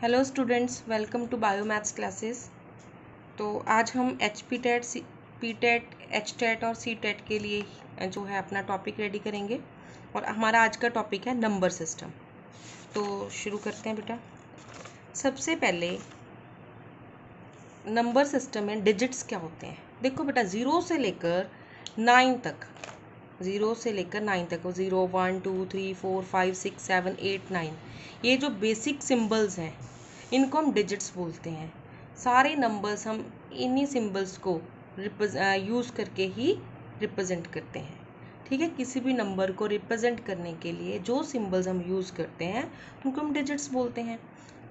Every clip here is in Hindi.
hello students welcome to bio maths classes तो आज हम H P TET C P TET H TET और सी टेट के लिए जो है अपना टॉपिक रेडी करेंगे और हमारा आज का टॉपिक है नंबर सिस्टम तो शुरू करते हैं बेटा सबसे पहले नंबर सिस्टम में डिजिट्स क्या होते हैं देखो बेटा ज़ीरो से लेकर नाइन तक ज़ीरो से लेकर नाइन तक zero one two three four five six seven eight nine ये जो बेसिक सिंबल्स हैं इनको हम डिजिट्स बोलते हैं सारे नंबर्स हम इन्हीं सिंबल्स को यूज़ करके ही रिप्रेजेंट करते हैं ठीक है किसी भी नंबर को रिप्रेजेंट करने के लिए जो सिंबल्स हम यूज़ करते हैं उनको हम डिजिट्स बोलते हैं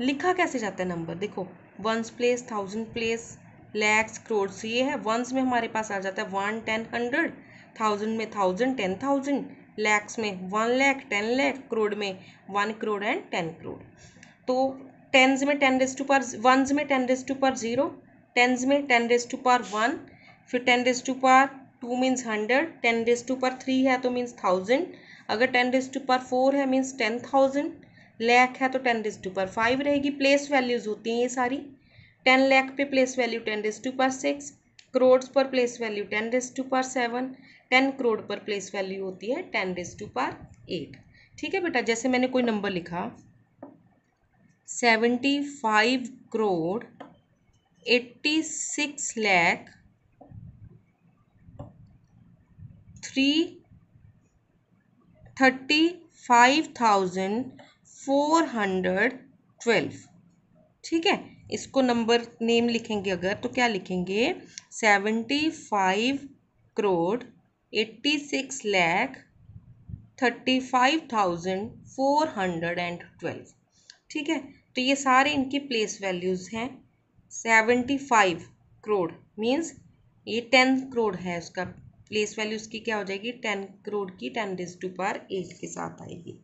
लिखा कैसे जाता है नंबर देखो ones place thousand place lakhs crores ये है वंस में हमारे पास आ जाता है वन टेन हंड्रेड थाउजेंड में थाउजेंड टेन थाउजेंड लैक्स में वन लैख टेन लैख करोड़ में one crore and ten crore तो टेंस में टेन रेस टू पर वन में टेन रेस टू पर ज़ीरो टेंस में टेन रेस टू पर वन फिर टेन रेस टू पर two means hundred ten raise to पर थ्री है तो मीन्स थाउजेंड अगर टेन रेस टू पर फोर है मीन्स टेन थाउजेंड लैख है तो टेन रेस टू पर फाइव रहेगी प्लेस वैल्यूज़ होती हैं ये सारी टेन लैख पे place value ten raise to पर सिक्स करोड़ पर place value ten raise to पर सेवन टेन करोड़ पर प्लेस वैल्यू होती है टेन रेज टू पार एट ठीक है बेटा जैसे मैंने कोई नंबर लिखा seventy five crore eighty six lakh three thirty five thousand four hundred twelve ठीक है इसको नंबर नेम लिखेंगे अगर तो क्या लिखेंगे seventy five crore eighty six lakh thirty five thousand four hundred and twelve ठीक है तो ये सारे इनकी प्लेस वैल्यूज़ हैं सेवेंटी फाइव करोड़ मीन्स ये टेन करोड़ है उसका प्लेस वैल्यू उसकी क्या हो जाएगी टेन करोड़ की टेन डिज टू पार एट के साथ आएगी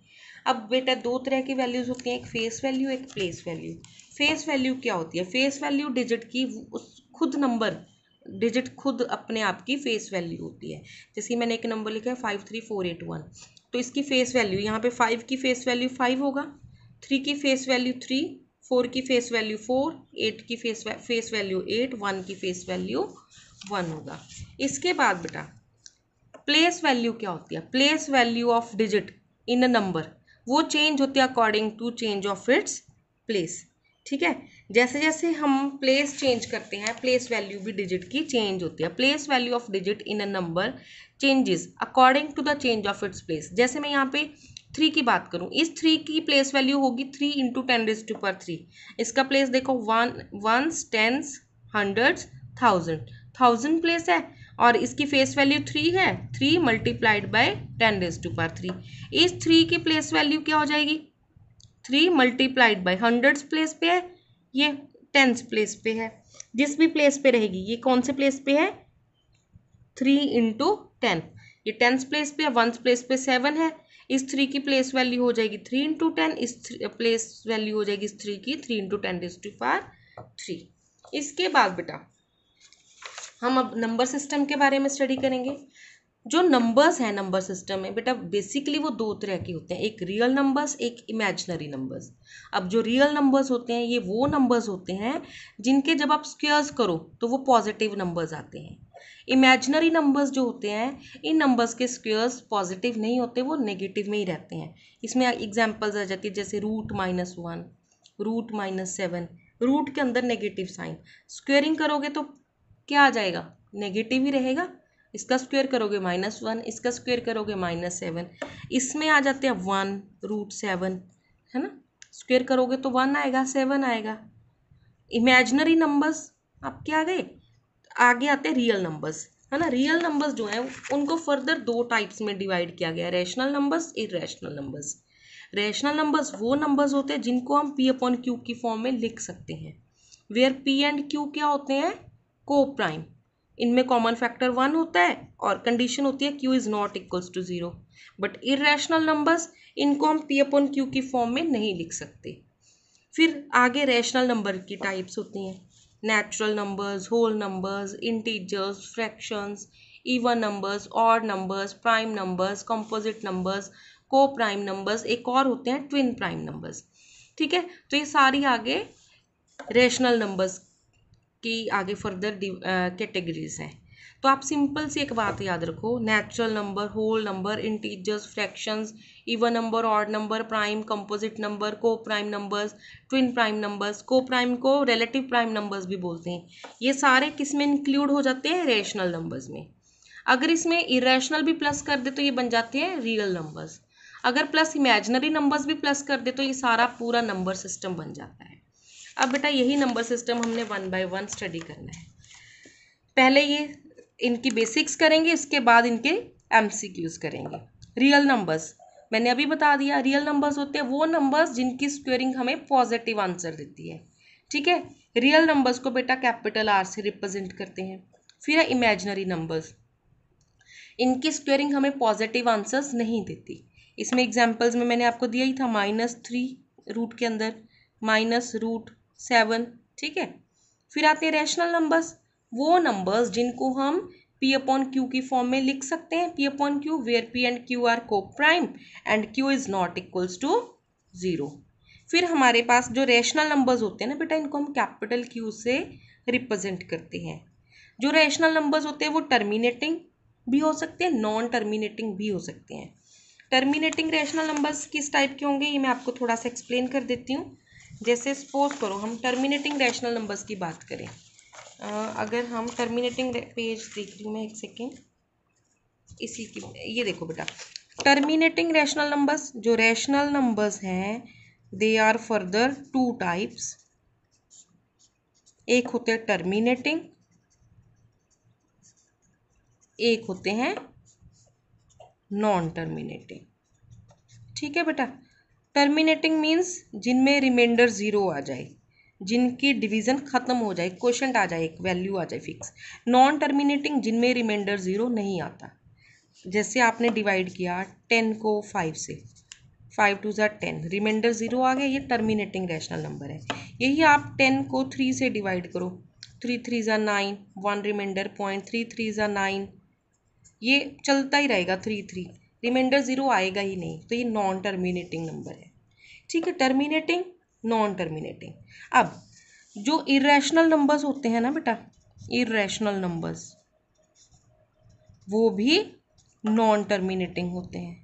अब बेटा दो तरह की वैल्यूज़ होती हैं एक फेस वैल्यू एक प्लेस वैल्यू फेस वैल्यू क्या होती है फेस वैल्यू डिजिट की उस खुद नंबर डिजिट खुद अपने आप की फेस वैल्यू होती है जैसे मैंने एक नंबर लिखा है five three four eight one तो इसकी फेस वैल्यू यहाँ पे फाइव की फेस वैल्यू फाइव होगा थ्री की फेस वैल्यू थ्री फोर की फेस वैल्यू फोर एट की face face value eight one की फेस वैल्यू वन होगा इसके बाद बेटा प्लेस वैल्यू क्या होती है place value of digit in a number वो चेंज होती है according to change of its place ठीक है जैसे जैसे हम प्लेस चेंज करते हैं प्लेस वैल्यू भी डिजिट की चेंज होती है place value of digit in a number changes according to the change of its place जैसे मैं यहाँ पे थ्री की बात करूँ इस थ्री की प्लेस वैल्यू होगी three into ten raise to पर थ्री इसका प्लेस देखो one ones tens hundred thousand thousand place है और इसकी फेस वैल्यू थ्री है three multiplied by ten raise to पर थ्री इस थ्री की प्लेस वैल्यू क्या हो जाएगी three multiplied by hundreds place पे है ये टेंथ प्लेस पे है जिस भी प्लेस पे रहेगी ये कौन से प्लेस पे है थ्री इंटू टेन ये टेंथ प्लेस पे वंथ प्लेस पे सेवन है इस थ्री की प्लेस वैल्यू हो जाएगी थ्री इंटू टेन इस प्लेस वैल्यू हो जाएगी इस थ्री की थ्री इंटू टेन टू फार थ्री इसके बाद बेटा हम अब नंबर सिस्टम के बारे में स्टडी करेंगे जो नंबर्स हैं नंबर सिस्टम में बेटा बेसिकली वो दो तरह के होते हैं एक रियल नंबर्स एक इमेजनरी नंबर्स अब जो रियल नंबर्स होते हैं ये वो नंबर्स होते हैं जिनके जब आप स्क्वेयर्स करो तो वो पॉजिटिव नंबर्स आते हैं इमेजनरी नंबर्स जो होते हैं इन नंबर्स के स्क्वेयर्स पॉजिटिव नहीं होते वो नेगेटिव में ही रहते हैं इसमें एग्जाम्पल्स आ जाती है जैसे root minus one root minus seven root के अंदर नेगेटिव साइन स्क्वेयरिंग करोगे तो क्या आ जाएगा नेगेटिव ही रहेगा इसका स्क्वायर करोगे माइनस वन इसका स्क्वायर करोगे माइनस सेवन इसमें आ जाते हैं वन रूट सेवन है ना स्क्वायर करोगे तो वन आएगा सेवन आएगा इमेजनरी नंबर्स आप क्या गए आगे आते हैं रियल नंबर्स है ना रियल नंबर्स जो हैं उनको फर्दर दो टाइप्स में डिवाइड किया गया है rational numbers rational numbers rational numbers वो नंबर्स होते हैं जिनको हम पी अपॉन क्यू की फॉर्म में लिख सकते हैं वेयर पी एंड क्यू क्या होते हैं को प्राइम इनमें कॉमन फैक्टर वन होता है और कंडीशन होती है Q is not equals to zero but irrational numbers इनको हम पी अपन क्यू की फॉर्म में नहीं लिख सकते फिर आगे रैशनल नंबर की टाइप्स होती हैं natural numbers whole numbers integers fractions even numbers और numbers prime numbers composite numbers coprime numbers एक और होते हैं ट्विन प्राइम नंबर्स ठीक है तो ये सारी आगे रेशनल नंबर्स की आगे फर्दर कैटेगरीज हैं तो आप सिंपल सी एक बात याद रखो natural number whole number integers fractions even number odd number prime composite number coprime numbers twin prime numbers coprime को रिलेटिव प्राइम नंबर्स भी बोलते हैं ये सारे किस में इंक्लूड हो जाते हैं रेशनल नंबर्स में अगर इसमें इरेशनल भी प्लस कर दे तो ये बन जाते हैं रियल नंबर्स अगर प्लस इमेजनरी नंबर्स भी प्लस कर दे तो ये सारा पूरा नंबर सिस्टम बन जाता है अब बेटा यही नंबर सिस्टम हमने वन बाय वन स्टडी करना है पहले ये इनकी बेसिक्स करेंगे इसके बाद इनके एम करेंगे रियल नंबर्स मैंने अभी बता दिया रियल नंबर्स होते हैं वो नंबर्स जिनकी स्क्वेयरिंग हमें पॉजिटिव आंसर देती है ठीक है रियल नंबर्स को बेटा कैपिटल आर से रिप्रेजेंट करते हैं फिर है इमेजनरी नंबर्स इनकी स्क्वेयरिंग हमें पॉजिटिव आंसर्स नहीं देती इसमें एग्जाम्पल्स में मैंने आपको दिया ही था माइनस थ्री रूट के अंदर माइनस रूट सेवन ठीक है फिर आते हैं रैशनल नंबर्स वो नंबर्स जिनको हम पी अपॉन क्यू की फॉर्म में लिख सकते हैं P upon Q where P and Q are coprime and Q is not equals to zero फिर हमारे पास जो रैशनल नंबर्स होते हैं ना बेटा इनको हम कैपिटल क्यू से रिप्रेजेंट करते हैं जो रैशनल नंबर्स होते हैं वो टर्मिनेटिंग भी हो सकते हैं नॉन टर्मिनेटिंग भी हो सकते हैं टर्मिनेटिंग रैशनल नंबर्स किस टाइप के होंगे ये मैं आपको थोड़ा सा एक्सप्लेन कर देती हूँ जैसे सपोज करो हम टर्मिनेटिंग रैशनल नंबर्स की बात करें अगर हम टर्मिनेटिंग पेज देख रही हूँ मैं एक सेकेंड इसी की ये देखो बेटा टर्मिनेटिंग रैशनल नंबर्स जो रैशनल नंबर्स हैं they are further two types एक होते हैं टर्मिनेटिंग एक होते हैं नॉन टर्मिनेटिंग ठीक है बेटा टर्मिनेटिंग मीन्स जिनमें रिमाइंडर ज़ीरो आ जाए जिनकी डिवीज़न ख़त्म हो जाए क्वेश्चन आ जाए एक वैल्यू आ जाए फिक्स नॉन टर्मिनेटिंग जिनमें रिमाइंडर ज़ीरो नहीं आता जैसे आपने डिवाइड किया टेन को फाइव से फाइव टू ज़ा टेन रिमाइंडर ज़ीरो आ गया ये टर्मिनेटिंग रैशनल नंबर है यही आप टेन को थ्री से डिवाइड करो थ्री थ्री ज़ा nine one remainder point three three ज़ा नाइन ये चलता ही रहेगा थ्री थ्री रिमाइंडर ज़ीरो आएगा ही नहीं तो ये नॉन टर्मिनेटिंग नंबर है ठीक है टर्मिनेटिंग नॉन टर्मिनेटिंग अब जो इरेशनल नंबर्स होते हैं ना बेटा इरेशनल नंबर्स वो भी नॉन टर्मिनेटिंग होते हैं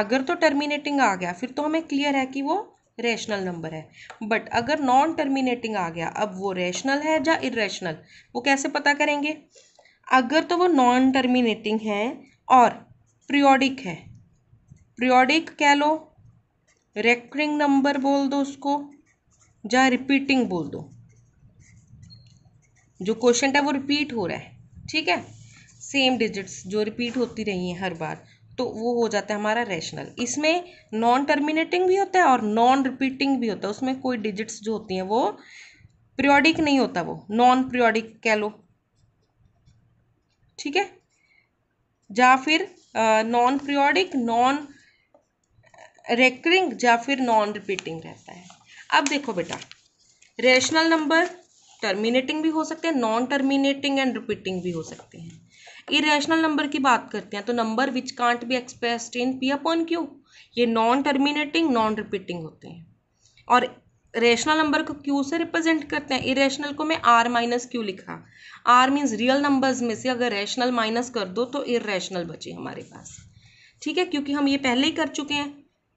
अगर तो टर्मिनेटिंग आ गया फिर तो हमें क्लियर है कि वो रेशनल नंबर है बट अगर नॉन टर्मिनेटिंग आ गया अब वो रेशनल है या इरेशनल वो कैसे पता करेंगे अगर तो वो नॉन टर्मिनेटिंग है और प्रियोडिक है प्रियोडिक कह लो रेकरिंग नंबर बोल दो उसको या रिपीटिंग बोल दो जो क्वेश्चन है वो रिपीट हो रहा है ठीक है सेम डिजिट्स जो रिपीट होती रही हैं हर बार तो वो हो जाता है हमारा रैशनल इसमें नॉन टर्मिनेटिंग भी होता है और नॉन रिपीटिंग भी होता है उसमें कोई डिजिट्स जो होती हैं वो प्रियोडिक नहीं होता वो नॉन प्रियोडिक कह लो ठीक है या फिर नॉन पीरियोडिक नॉन रेकरिंग या फिर नॉन रिपीटिंग रहता है अब देखो बेटा रेशनल नंबर टर्मिनेटिंग भी हो सकते हैं नॉन टर्मिनेटिंग एंड रिपीटिंग भी हो सकते हैं इरेशनल नंबर की बात करते हैं तो number which can't be expressed in P upon Q ये नॉन टर्मिनेटिंग नॉन रिपीटिंग होते हैं और रेशनल नंबर को क्यू से रिप्रेजेंट करते हैं इरेशनल को मैं आर माइनस क्यू लिखा आर मीन्स रियल नंबर्स में से अगर रेशनल माइनस कर दो तो इरेशनल बचे हमारे पास ठीक है क्योंकि हम ये पहले ही कर चुके हैं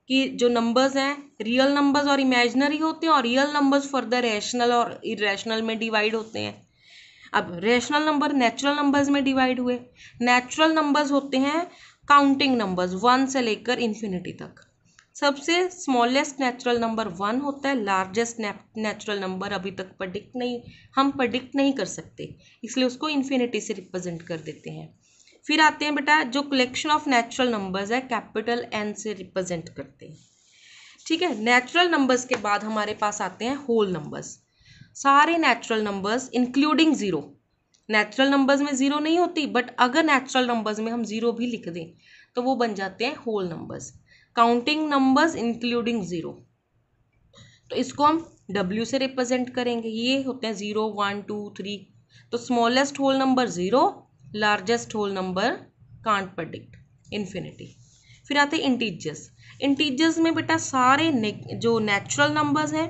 कि जो नंबर्स हैं रियल नंबर्स और इमेजनरी होते हैं और रियल नंबर्स फर्दर रैशनल और इरेशनल में डिवाइड होते हैं अब रैशनल नंबर नेचुरल नंबर्स में डिवाइड हुए नेचुरल नंबर्स होते हैं काउंटिंग नंबर्स वन से लेकर इन्फिनिटी तक सबसे स्मॉलेस्ट नेचुरल नंबर वन होता है लार्जेस्ट नेचुरल नंबर अभी तक प्रडिक्ट नहीं हम प्रडिक्ट नहीं कर सकते इसलिए उसको इन्फिनिटी से रिप्रेजेंट कर देते हैं फिर आते हैं बेटा जो कलेक्शन ऑफ नेचुरल नंबर्स है कैपिटल एन से रिप्रेजेंट करते हैं ठीक है नेचुरल नंबर्स के बाद हमारे पास आते हैं होल नंबर्स सारे natural numbers including zero natural numbers में ज़ीरो नहीं होती बट अगर नेचुरल नंबर्स में हम ज़ीरो भी लिख दें तो वो बन जाते हैं whole numbers counting numbers including zero तो इसको हम डब्ल्यू से रिप्रेजेंट करेंगे ये होते हैं ज़ीरो वन टू थ्री तो smallest whole number zero largest whole number can't predict infinity फिर आते हैं इंटीजर्स इंटीजर्स में बेटा सारे ने, जो नेचुरल नंबर्स हैं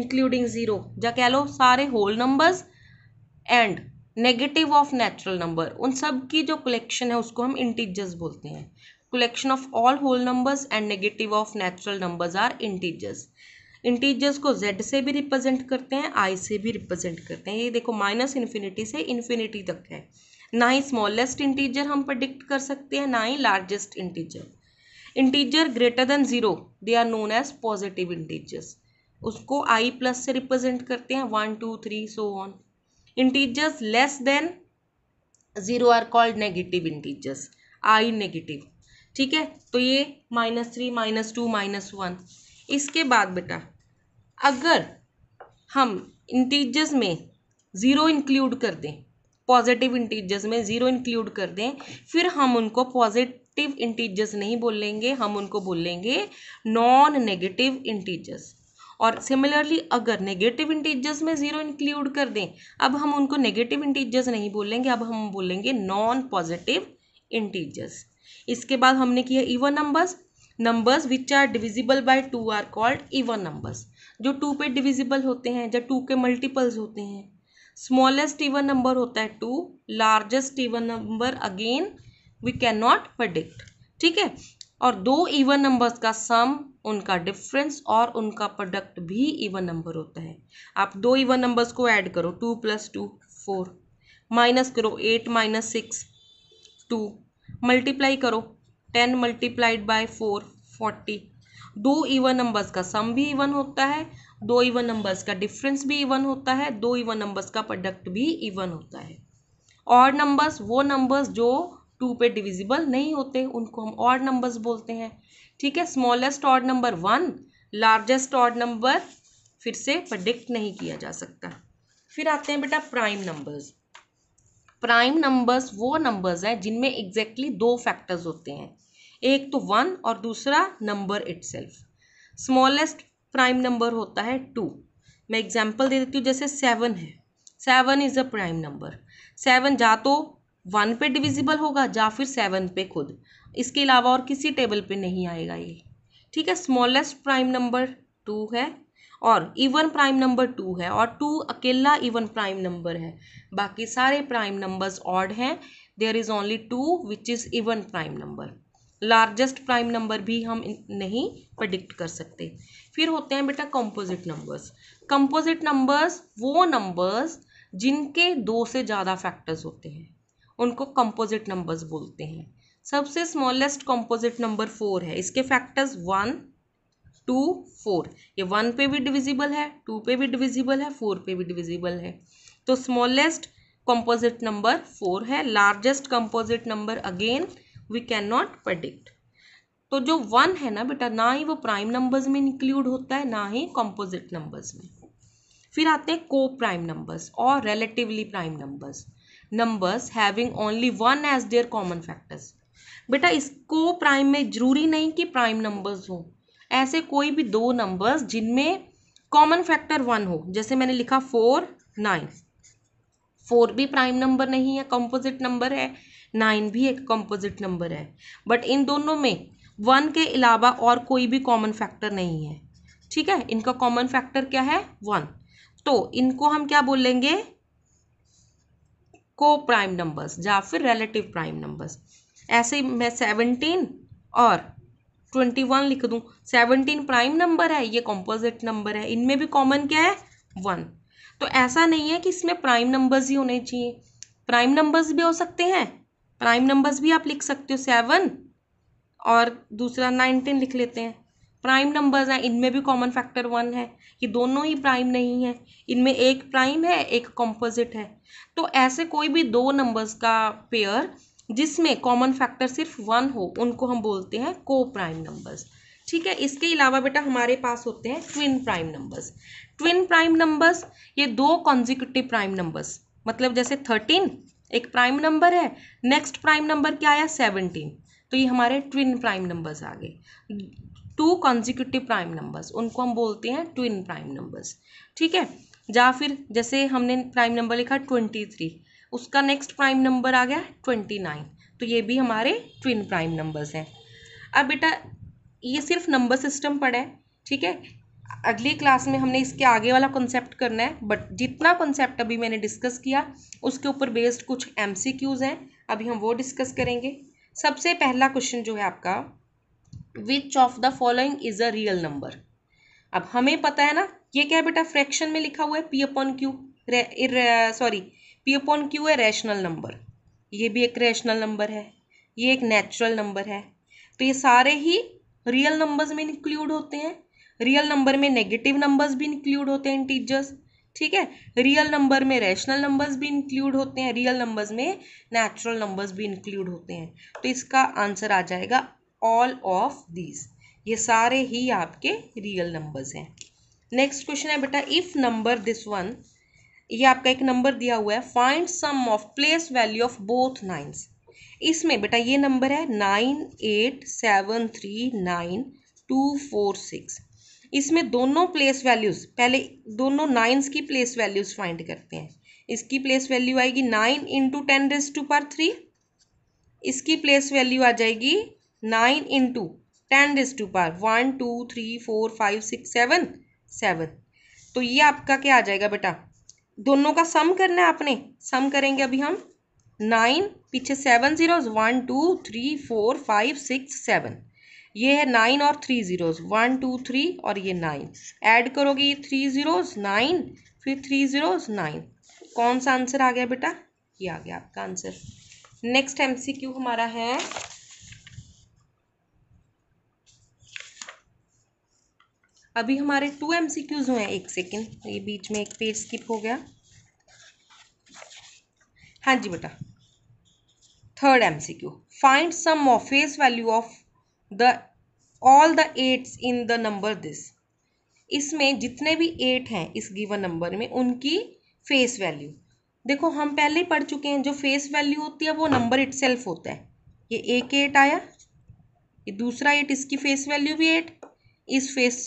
इंक्लूडिंग ज़ीरो या कह लो सारे whole numbers and negative of natural number उन सब की जो कलेक्शन है उसको हम इंटीजर्स बोलते हैं collection of all whole numbers and negative of natural numbers are integers integers को जेड से भी रिप्रेजेंट करते हैं आई से भी रिप्रेजेंट करते हैं ये देखो माइनस इन्फिनिटी से इन्फिनिटी तक है ना ही स्मॉलेस्ट इंटीजर हम प्रडिक्ट कर सकते हैं ना ही largest integer integer greater than zero they are known as positive integers उसको आई प्लस से रिप्रेजेंट करते हैं one two three so on integers less than zero are called negative integers I negative ठीक है तो ये minus three minus two minus one इसके बाद बेटा अगर हम इंटीजर्स में ज़ीरो इंक्लूड कर दें पॉजिटिव इंटीजर्स में ज़ीरो इंक्लूड कर दें फिर हम उनको पॉजिटिव इंटीजर्स नहीं बोलेंगे हम उनको बोलेंगे नॉन नेगेटिव इंटीजर्स और सिमिलरली अगर नेगेटिव इंटीजर्स में ज़ीरो इंक्लूड कर दें अब हम उनको नेगेटिव इंटीजर्स नहीं बोलेंगे अब हम बोलेंगे नॉन पॉजिटिव इंटीजर्स इसके बाद हमने किया even numbers numbers which are divisible by two are called even numbers जो टू पे डिविजिबल होते हैं जब टू के मल्टीपल्स होते हैं स्मॉलेस्ट इवन नंबर होता है two largest even number again we can not predict ठीक है और दो इवन नंबर्स का सम उनका डिफरेंस और उनका प्रोडक्ट भी इवन नंबर होता है आप दो इवन नंबर्स को ऐड करो two plus two four minus करो eight minus six two multiply करो ten multiplied by four forty दो इवन नंबर्स का सम भी इवन होता है दो इवन नंबर्स का डिफरेंस भी इवन होता है दो इवन नंबर्स का प्रोडक्ट भी इवन होता है और नंबर्स वो नंबर्स जो टू पे डिविजिबल नहीं होते उनको हम और नंबर्स बोलते हैं ठीक है स्मॉलेस्ट और नंबर वन लार्जेस्ट और नंबर फिर से प्रडिक्ट नहीं किया जा सकता फिर आते हैं बेटा प्राइम नंबर्स प्राइम नंबर्स वो नंबर्स हैं जिनमें एग्जैक्टली exactly दो फैक्टर्स होते हैं एक तो वन और दूसरा number itself smallest prime number होता है टू मैं एग्जांपल दे देती हूँ जैसे सेवन है seven is a prime number seven या तो वन पे डिविजिबल होगा या फिर सेवन पे खुद इसके अलावा और किसी टेबल पे नहीं आएगा ये ठीक है स्मॉलेस्ट प्राइम नंबर टू है और इवन प्राइम नंबर टू है और टू अकेला इवन प्राइम नंबर है बाकी सारे प्राइम नंबर्स ऑड हैं there is only two which is even prime number largest prime number भी हम नहीं प्रडिक्ट कर सकते फिर होते हैं बेटा कंपोजिट नंबर्स कंपोजिट नंबर्स वो नंबर्स जिनके दो से ज़्यादा फैक्टर्स होते हैं उनको कंपोजिट नंबर्स बोलते हैं सबसे स्मॉलेस्ट कंपोजिट नंबर फोर है इसके फैक्टर्स वन टू फोर ये वन पे भी डिविजिबल है टू पे भी डिविजिबल है फोर पे भी डिविजिबल है तो स्मॉलेस्ट कंपोजिट नंबर फोर है largest composite number again we can not predict तो जो वन है ना बेटा ना ही वो प्राइम नंबर्स में इंक्लूड होता है ना ही कंपोजिट नंबर्स में फिर आते हैं को प्राइम नंबर्स और relatively prime numbers numbers having only one as their common factors बेटा इसको प्राइम में जरूरी नहीं कि प्राइम नंबर्स हों ऐसे कोई भी दो नंबर्स जिनमें कॉमन फैक्टर वन हो जैसे मैंने लिखा फोर नाइन फोर भी प्राइम नंबर नहीं है कंपोजिट नंबर है नाइन भी एक कंपोजिट नंबर है बट इन दोनों में वन के अलावा और कोई भी कॉमन फैक्टर नहीं है ठीक है इनका कॉमन फैक्टर क्या है वन तो इनको हम क्या बोलेंगे को प्राइम नंबर्स या फिर रिलेटिव प्राइम नंबर्स ऐसे मैं सेवनटीन और ट्वेंटी वन लिख दूँ सेवनटीन प्राइम नंबर है ये कॉम्पोजिट नंबर है इनमें भी कॉमन क्या है वन तो ऐसा नहीं है कि इसमें प्राइम नंबर्स ही होने चाहिए प्राइम नंबर्स भी हो सकते हैं प्राइम नंबर्स भी आप लिख सकते हो सेवन और दूसरा नाइनटीन लिख लेते हैं प्राइम नंबर्स हैं इनमें भी कॉमन फैक्टर वन है ये दोनों ही प्राइम नहीं है इनमें एक प्राइम है एक कॉम्पोजिट है तो ऐसे कोई भी दो नंबर्स का पेयर जिसमें कॉमन फैक्टर सिर्फ वन हो उनको हम बोलते हैं को प्राइम नंबर्स ठीक है इसके अलावा बेटा हमारे पास होते हैं twin prime numbers twin prime numbers ये दो कॉन्जिक्यूटिव प्राइम नंबर्स मतलब जैसे थर्टीन एक प्राइम नंबर है नेक्स्ट प्राइम नंबर क्या आया सेवनटीन तो ये हमारे ट्विन प्राइम नंबर्स आ गए टू कॉन्जिक्यूटिव प्राइम नंबर्स उनको हम बोलते हैं ट्विन प्राइम नंबर्स ठीक है या फिर जैसे हमने प्राइम नंबर लिखा ट्वेंटी थ्री उसका नेक्स्ट प्राइम नंबर आ गया ट्वेंटी नाइन तो ये भी हमारे ट्विन प्राइम नंबर्स हैं अब बेटा ये सिर्फ नंबर सिस्टम पढ़ा है ठीक है अगली क्लास में हमने इसके आगे वाला कॉन्सेप्ट करना है बट जितना कॉन्सेप्ट अभी मैंने डिस्कस किया उसके ऊपर बेस्ड कुछ एम हैं अभी हम वो डिस्कस करेंगे सबसे पहला क्वेश्चन जो है आपका which of the following is a real number अब हमें पता है ना ये क्या है बेटा फ्रैक्शन में लिखा हुआ है p upon q sorry p upon q है रैशनल नंबर ये भी एक रैशनल नंबर है ये एक नेचुरल नंबर है तो ये सारे ही रियल नंबर्स में इंक्लूड होते हैं रियल नंबर में नेगेटिव नंबर्स भी इंक्लूड होते हैं इंटीजर्स ठीक है रियल नंबर में रैशनल नंबर्स भी इंक्लूड होते हैं रियल नंबर्स में नेचुरल नंबर्स भी इंक्लूड होते हैं तो इसका आंसर आ जाएगा ऑल ऑफ दीज ये सारे ही आपके रियल नंबर्स हैं नेक्स्ट क्वेश्चन है बेटा इफ़ नंबर दिस वन ये आपका एक नंबर दिया हुआ है find sum of place value of both nines इसमें बेटा ये नंबर है nine eight seven three nine two four six इसमें दोनों प्लेस वैल्यूज़ पहले दोनों नाइन्स की प्लेस वैल्यूज़ फाइंड करते हैं इसकी प्लेस वैल्यू आएगी nine into ten raise to पर थ्री इसकी प्लेस वैल्यू आ जाएगी nine into ten raise to पर one two three four five six seven seven तो ये आपका क्या आ जाएगा बेटा दोनों का सम करना है आपने सम करेंगे अभी हम नाइन पीछे seven zeros one two three four five six seven ये है नाइन और three zeros one two three और ये नाइन ऐड करोगे ये थ्री ज़ीरोज़ नाइन फिर थ्री ज़ीरोज़ नाइन कौन सा आंसर आ गया बेटा ये आ गया आपका आंसर नेक्स्ट एमसीक्यू हमारा है अभी हमारे टू एम सी क्यूज़ हुए हैं एक सेकेंड ये बीच में एक पेज स्किप हो गया हाँ जी बेटा third M C Q find sum of face value of the all the eights in the number this इसमें जितने भी एट हैं इस गिवन नंबर में उनकी फेस वैल्यू देखो हम पहले ही पढ़ चुके हैं जो फेस वैल्यू होती है वो नंबर इट होता है ये एक एट आया ये दूसरा एट इसकी फेस वैल्यू भी एट इस फेस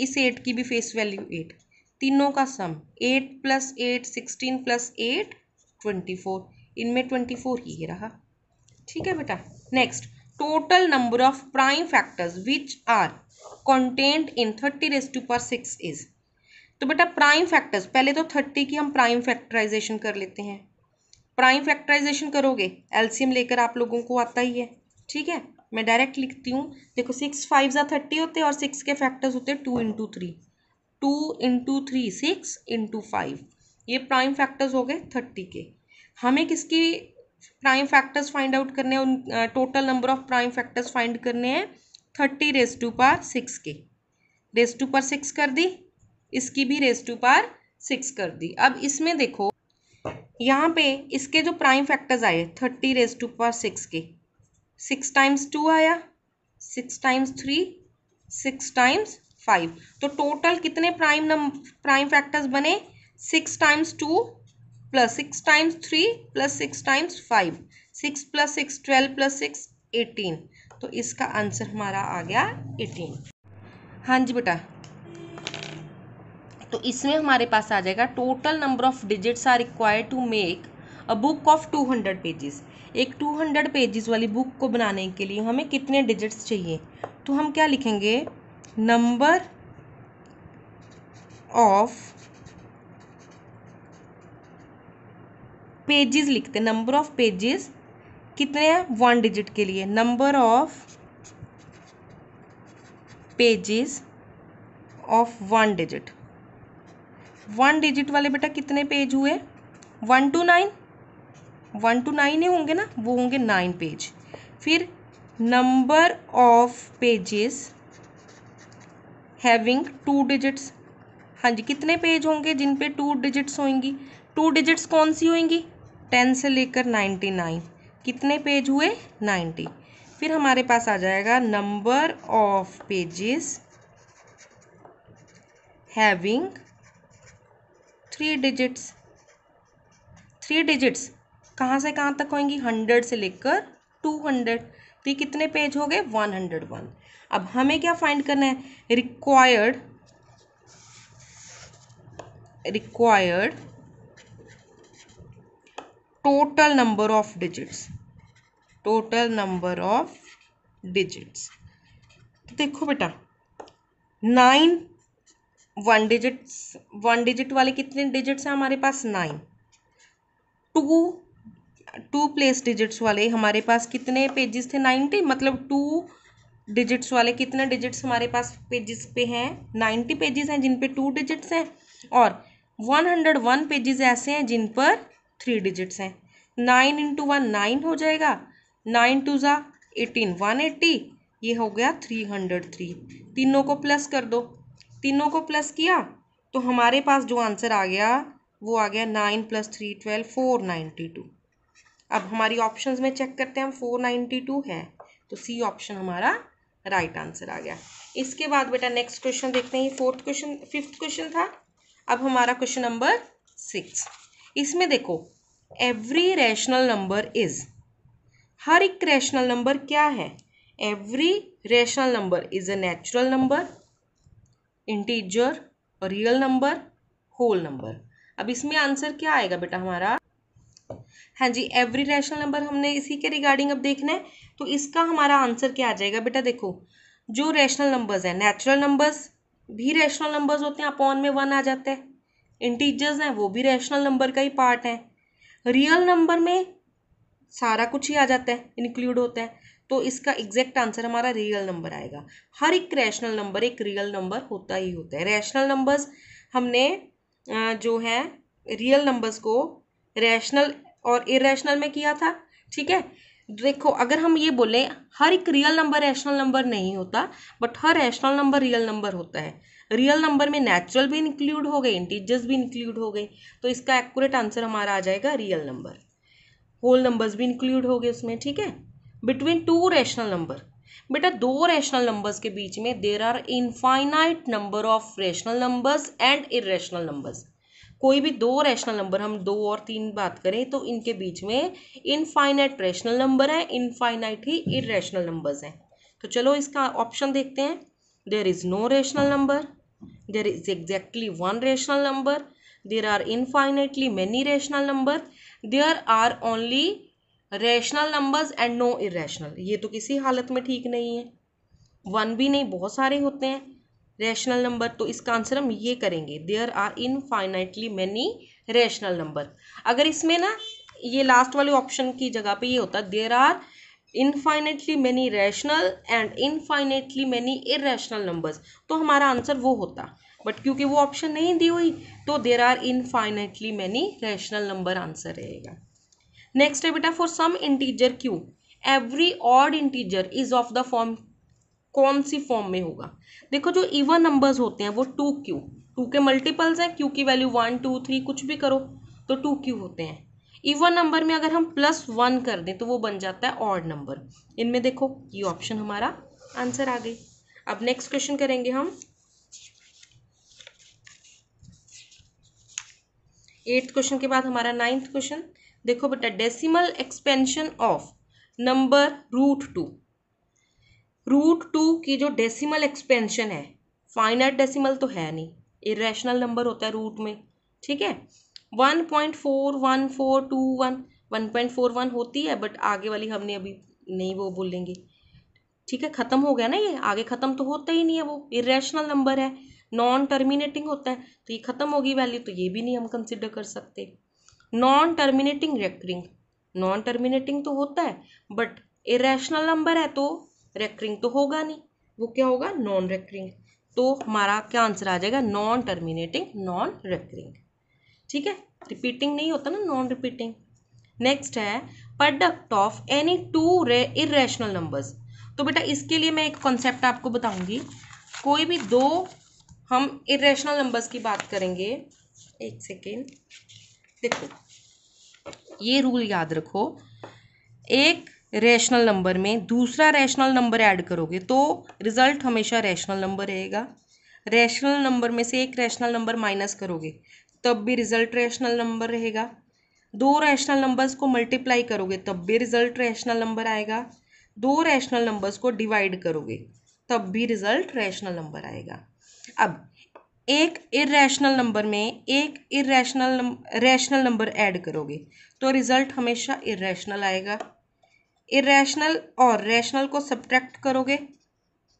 इस एट की भी फेस वैल्यू एट तीनों का sum eight plus eight sixteen plus eight twenty four इनमें ट्वेंटी फोर ही ये रहा ठीक है बेटा next total number of prime factors which are content in thirty raise to पर सिक्स इज तो बेटा प्राइम फैक्टर्स पहले तो थर्टी की हम प्राइम फैक्टराइजेशन कर लेते हैं प्राइम फैक्टराइजेशन करोगे एल्सियम लेकर आप लोगों को आता ही है ठीक है मैं डायरेक्ट लिखती हूँ देखो सिक्स फाइव ज़ा थर्टी होते हैं और सिक्स के फैक्टर्स होते हैं two into three two into three six into five ये प्राइम फैक्टर्स हो गए थर्टी के हमें किसकी प्राइम फैक्टर्स फाइंड आउट करने हैं उन total number of prime factors find करने हैं थर्टी रेस टू पार सिक्स के रेस टू पार सिक्स कर दी इसकी भी रेस टू पार सिक्स कर दी अब इसमें देखो यहाँ पे इसके जो प्राइम फैक्टर्स आए थर्टी रेस टू पार सिक्स के सिक्स टाइम्स टू आया six times three six times five तो टोटल कितने प्राइम नंबर प्राइम फैक्टर्स बने six times two plus six times three plus six times five six plus six twelve plus six eighteen तो इसका आंसर हमारा आ गया एटीन हाँ जी बेटा तो इसमें हमारे पास आ जाएगा total number of digits are required to make a book of two hundred pages एक टू हंड्रेड पेजेस वाली बुक को बनाने के लिए हमें कितने डिजिट्स चाहिए तो हम क्या लिखेंगे नंबर ऑफ पेजेस लिखते नंबर ऑफ पेजेस कितने हैं वन डिजिट के लिए number of pages of one digit one digit वाले बेटा कितने पेज हुए one two nine one two nine होंगे ना वो होंगे नाइन पेज फिर number of pages having two digits हाँ जी कितने पेज होंगे जिन पे टू डिजिट्स होंगी टू डिजिट्स कौन सी होंगी टेन से लेकर नाइन्टी नाइन कितने पेज हुए नाइन्टी फिर हमारे पास आ जाएगा number of pages having three digits three digits कहाँ से कहाँ तक होएंगी हंड्रेड से लेकर टू हंड्रेड तो ये कितने पेज हो गए वन हंड्रेड वन अब हमें क्या फाइंड करना है required required total number of digits total number of digits तो देखो बेटा nine one digits one digit वाले कितने डिजिट्स हैं हमारे पास nine two two place digits वाले हमारे पास कितने पेजेस थे नाइन्टी मतलब टू डिजिट्स वाले कितने डिजिट्स हमारे पास पेजेस पे हैं नाइन्टी पेजेस हैं जिन पे टू डिजिट्स हैं और वन हंड्रेड वन पेजेस ऐसे हैं जिन पर थ्री डिजिट्स हैं नाइन इंटू वन नाइन हो जाएगा नाइन टू ज़ा एटीन वन एट्टी ये हो गया थ्री हंड्रेड थ्री तीनों को प्लस कर दो तीनों को प्लस किया तो हमारे पास जो आंसर आ गया वो आ गया nine plus three twelve four ninety two अब हमारी ऑप्शंस में चेक करते हैं हम फोर नाइन्टी टू है तो सी ऑप्शन हमारा राइट right आंसर आ गया इसके बाद बेटा नेक्स्ट क्वेश्चन देखते हैं ये फोर्थ क्वेश्चन फिफ्थ क्वेश्चन था अब हमारा क्वेश्चन नंबर सिक्स इसमें देखो एवरी रैशनल नंबर इज हर एक रैशनल नंबर क्या है every rational number is a natural number integer real number whole number अब इसमें आंसर क्या आएगा बेटा हमारा हाँ जी एवरी रैशनल नंबर हमने इसी के रिगार्डिंग अब देखना है तो इसका हमारा आंसर क्या आ जाएगा बेटा देखो जो रैशनल नंबर्स हैं नेचुरल नंबर्स भी रैशनल नंबर्स होते हैं अपॉन में वन आ जाता है इंटीजर्स हैं वो भी रैशनल नंबर का ही पार्ट है रियल नंबर में सारा कुछ ही आ जाता है इंक्लूड होता है तो इसका एग्जैक्ट आंसर हमारा रियल नंबर आएगा हर एक रैशनल नंबर एक रियल नंबर होता ही होता है रैशनल नंबर्स हमने जो है रियल नंबर्स को रैशनल और इरेशनल में किया था ठीक है देखो अगर हम ये बोले हर एक रियल नंबर रैशनल नंबर नहीं होता बट हर रैशनल नंबर रियल नंबर होता है रियल नंबर में नेचुरल भी इंक्लूड हो गए इंटीजर्स भी इंक्लूड हो गए तो इसका एक्यूरेट आंसर हमारा आ जाएगा रियल नंबर होल नंबर्स भी इंक्लूड हो गए उसमें ठीक है बिटवीन टू रैशनल नंबर बेटा दो रैशनल नंबर्स के बीच में there are infinite number of rational numbers and irrational numbers कोई भी दो रैशनल नंबर हम दो और तीन बात करें तो इनके बीच में इनफाइनाइट रैशनल नंबर है इनफाइनाइट ही इरेशनल नंबर्स हैं तो चलो इसका ऑप्शन देखते हैं there is no rational number there is exactly one rational number there are infinitely many rational number there are only rational numbers and no irrational ये तो किसी हालत में ठीक नहीं है वन भी नहीं बहुत सारे होते हैं रैशनल नंबर तो इसका आंसर हम ये करेंगे there are infinitely many rational number अगर इसमें ना ये लास्ट वाले ऑप्शन की जगह पे ये होता there are infinitely many rational and infinitely many irrational numbers तो हमारा आंसर वो होता बट क्योंकि वो ऑप्शन नहीं दी हुई तो there are infinitely many rational number answer रहेगा नेक्स्ट है बेटा for some integer q every odd integer is of the form कौन सी फॉर्म में होगा देखो जो इवन नंबर्स होते हैं वो टू क्यू टू के मल्टीपल्स हैं क्यू की वैल्यू वन टू थ्री कुछ भी करो तो टू क्यू होते हैं इवन नंबर में अगर हम प्लस वन कर दें तो वो बन जाता है ऑड नंबर इनमें देखो ये ऑप्शन हमारा आंसर आ गई अब नेक्स्ट क्वेश्चन करेंगे हम एट्थ क्वेश्चन के बाद हमारा नाइन्थ क्वेश्चन देखो बेटा decimal expansion of number root two root two की जो डेसिमल एक्सपेंशन है फाइनाइट डेसिमल तो है नहीं इेशनल नंबर होता है रूट में ठीक है one point four one four two one one point four one होती है बट आगे वाली हमने अभी नहीं वो बोलेंगे ठीक है ख़त्म हो गया ना ये आगे ख़त्म तो होता ही नहीं है वो इेशनल नंबर है नॉन टर्मिनेटिंग होता है तो ये ख़त्म होगी वैल्यू तो ये भी नहीं हम कंसिडर कर सकते non terminating recurring non terminating तो होता है बट इेशनल नंबर है तो रेकरिंग तो होगा नहीं वो क्या होगा नॉन रेकरिंग तो हमारा क्या आंसर आ जाएगा नॉन टर्मिनेटिंग नॉन रेकरिंग ठीक है रिपीटिंग नहीं होता ना नॉन रिपीटिंग नेक्स्ट है प्रोडक्ट ऑफ एनी टू रे नंबर्स तो बेटा इसके लिए मैं एक कॉन्सेप्ट आपको बताऊंगी कोई भी दो हम इेशनल नंबर्स की बात करेंगे एक सेकेंड देखो ये रूल याद रखो एक रैशनल नंबर में दूसरा रैशनल नंबर ऐड करोगे तो रिजल्ट हमेशा रैशनल नंबर रहेगा रैशनल नंबर में से एक रैशनल नंबर माइनस करोगे तब भी रिजल्ट रैशनल नंबर रहेगा दो रैशनल नंबर्स को मल्टीप्लाई करोगे तब भी रिजल्ट रैशनल नंबर आएगा दो रैशनल नंबर्स को डिवाइड करोगे तब भी रिजल्ट रैशनल नंबर आएगा अब एक इरेशनल नंबर में एक इरेशनल रैशनल नंबर ऐड करोगे तो रिजल्ट हमेशा इरेशनल आएगा इरेशनल और रैशनल को सब्ट्रैक्ट करोगे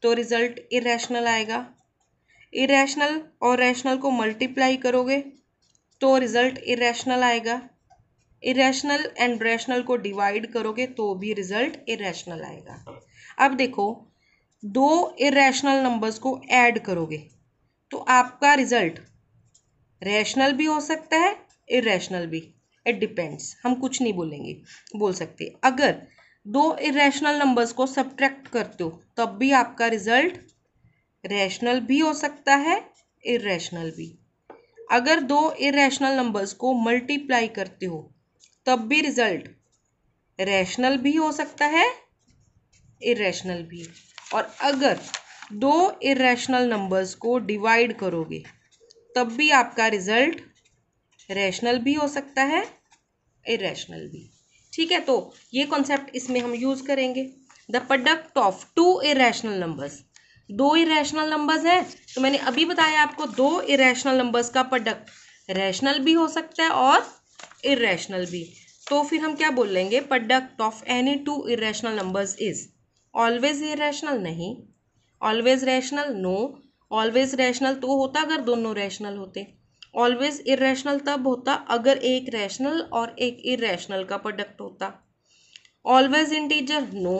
तो रिजल्ट इरेशनल आएगा इरेशनल और रैशनल को मल्टीप्लाई करोगे तो रिजल्ट इरेशनल आएगा इरेशनल एंड रैशनल को डिवाइड करोगे तो भी रिजल्ट इरेशनल आएगा अब देखो दो इरेशनल नंबर्स को ऐड करोगे तो आपका रिजल्ट रैशनल भी हो सकता है इरेशनल भी इट डिपेंड्स हम कुछ नहीं बोलेंगे बोल सकते अगर दो इरेशनल नंबर्स को सब्ट्रैक्ट करते हो तब भी आपका रिजल्ट रैशनल भी हो सकता है इरेशनल भी अगर दो इरेशनल नंबर्स को मल्टीप्लाई करते हो तब भी रिजल्ट रैशनल भी हो सकता है इरेशनल भी और अगर दो इरेशनल नंबर्स को डिवाइड करोगे तब भी आपका रिजल्ट रैशनल भी हो सकता है इरेशनल भी ठीक है तो ये कॉन्सेप्ट इसमें हम यूज़ करेंगे the product of two irrational numbers दो इेशनल नंबर्स हैं तो मैंने अभी बताया आपको दो इेशनल नंबर्स का प्रोडक्ट रैशनल भी हो सकता है और इेशनल भी तो फिर हम क्या बोल लेंगे product of any two irrational numbers is always irrational नहीं always rational no always rational तो होता अगर दोनों रैशनल होते ऑलवेज इेशनल तब होता अगर एक रैशनल और एक इेशनल का प्रोडक्ट होता always integer no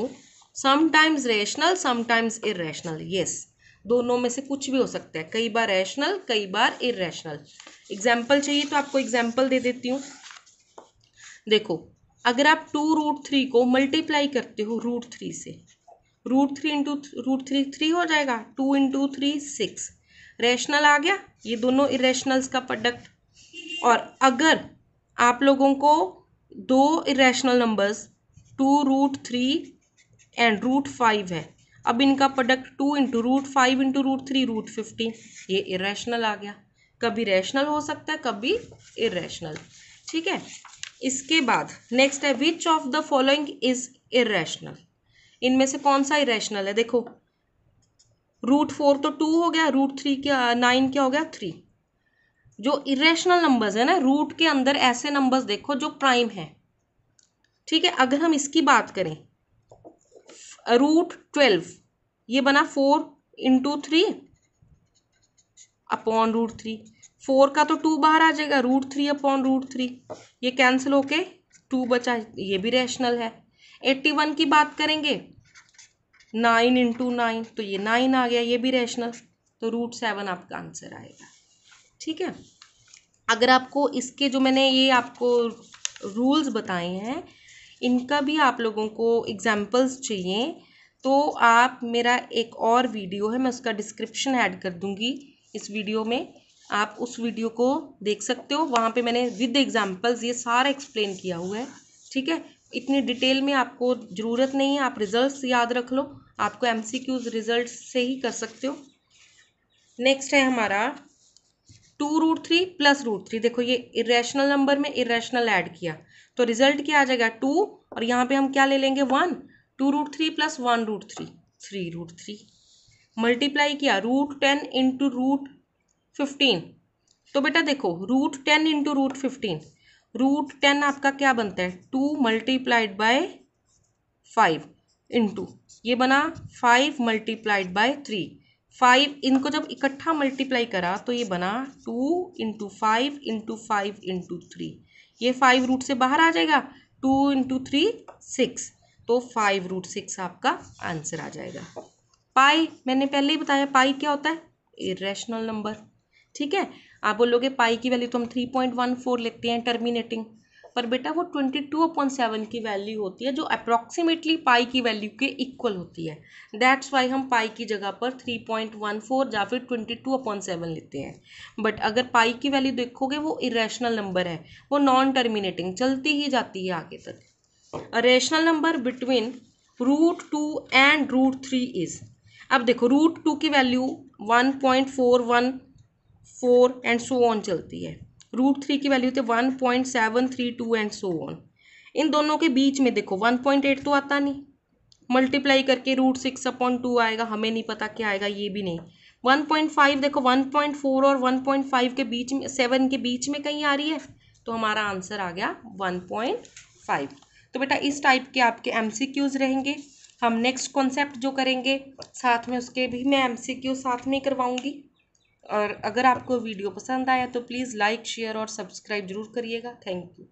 sometimes rational sometimes irrational yes दोनों में से कुछ भी हो सकता है कई बार रैशनल कई बार इेशनल एग्जाम्पल चाहिए तो आपको एग्जाम्पल दे देती हूँ देखो अगर आप टू रूट थ्री को मल्टीप्लाई करते हो रूट थ्री से root three into root three three हो जाएगा two into three six rational आ गया ये दोनों इरेशनल्स का प्रोडक्ट और अगर आप लोगों को दो irrational numbers two root three and root five है अब इनका product two into root five into root three root fifteen ये इरेशनल आ गया कभी रैशनल हो सकता है कभी इरेशनल ठीक है इसके बाद नेक्स्ट है which of the following is irrational इनमें से कौन सा इरेशनल है देखो रूट फोर तो टू हो गया रूट थ्री क्या नाइन क्या हो गया थ्री जो इरेशनल नंबर्स है ना रूट के अंदर ऐसे नंबर्स देखो जो प्राइम है ठीक है अगर हम इसकी बात करें रूट ट्वेल्व ये बना four into three upon root three four का तो टू बाहर आ जाएगा root three upon root three ये कैंसिल होके टू बचा ये भी रैशनल है एट्टी वन की बात करेंगे नाइन इंटू नाइन तो ये नाइन आ गया ये भी रैशनल तो रूट सेवन आपका आंसर आएगा ठीक है अगर आपको इसके जो मैंने ये आपको रूल्स बताए हैं इनका भी आप लोगों को एग्जाम्पल्स चाहिए तो आप मेरा एक और वीडियो है मैं उसका डिस्क्रिप्शन ऐड कर दूंगी इस वीडियो में आप उस वीडियो को देख सकते हो वहाँ पे मैंने विद एग्जाम्पल्स ये सारा एक्सप्लेन किया हुआ है ठीक है इतनी डिटेल में आपको ज़रूरत नहीं है आप रिजल्ट्स याद रख लो आपको एम सी क्यूज रिजल्ट से ही कर सकते हो नेक्स्ट है हमारा two root three plus root three देखो ये इरेशनल नंबर में इरेशनल ऐड किया तो रिजल्ट क्या आ जाएगा टू और यहाँ पे हम क्या ले लेंगे one two root three plus one root three three root three multiply किया root ten into root fifteen तो बेटा देखो root ten into root fifteen root ten आपका क्या बनता है two multiplied by five into ये बना five multiplied by three five इनको जब इकट्ठा मल्टीप्लाई करा तो ये बना two into five into five into three ये फाइव रूट से बाहर आ जाएगा टू इंटू थ्री सिक्स तो फाइव रूट सिक्स आपका आंसर आ जाएगा पाई मैंने पहले ही बताया पाई क्या होता है इरेशनल नंबर ठीक है आप बोलोगे पाई की वैल्यू तो हम थ्री पॉइंट वन फोर लेते हैं टर्मिनेटिंग पर बेटा वो ट्वेंटी टू अपॉइंट सेवन की वैल्यू होती है जो अप्रॉक्सीमेटली पाई की वैल्यू के इक्वल होती है दैट्स वाई हम पाई की जगह पर थ्री पॉइंट वन फोर या फिर ट्वेंटी टू अपॉइंट सेवन लेते हैं बट अगर पाई की वैल्यू देखोगे वो इरेशनल नंबर है वो नॉन टर्मिनेटिंग चलती ही जाती है आगे तक rational number between root two and root three is अब देखो रूट टू की value one point four one four and so on चलती है रूट थ्री की वैल्यू होती है one point seven three two and so on इन दोनों के बीच में देखो वन पॉइंट एट तो आता नहीं मल्टीप्लाई करके रूट सिक्स अपॉन टू आएगा हमें नहीं पता क्या आएगा ये भी नहीं वन पॉइंट फाइव देखो वन पॉइंट फोर और वन पॉइंट फाइव के बीच में सेवन के बीच में कहीं आ रही है तो हमारा आंसर आ गया वन पॉइंट फाइव तो बेटा इस टाइप के आपके एम सी क्यूज़ रहेंगे हम नेक्स्ट कॉन्सेप्ट जो करेंगे साथ में उसके भी मैं एम सी क्यू साथ में करवाऊँगी और अगर आपको वीडियो पसंद आया तो प्लीज़ लाइक शेयर और सब्सक्राइब जरूर करिएगा थैंक यू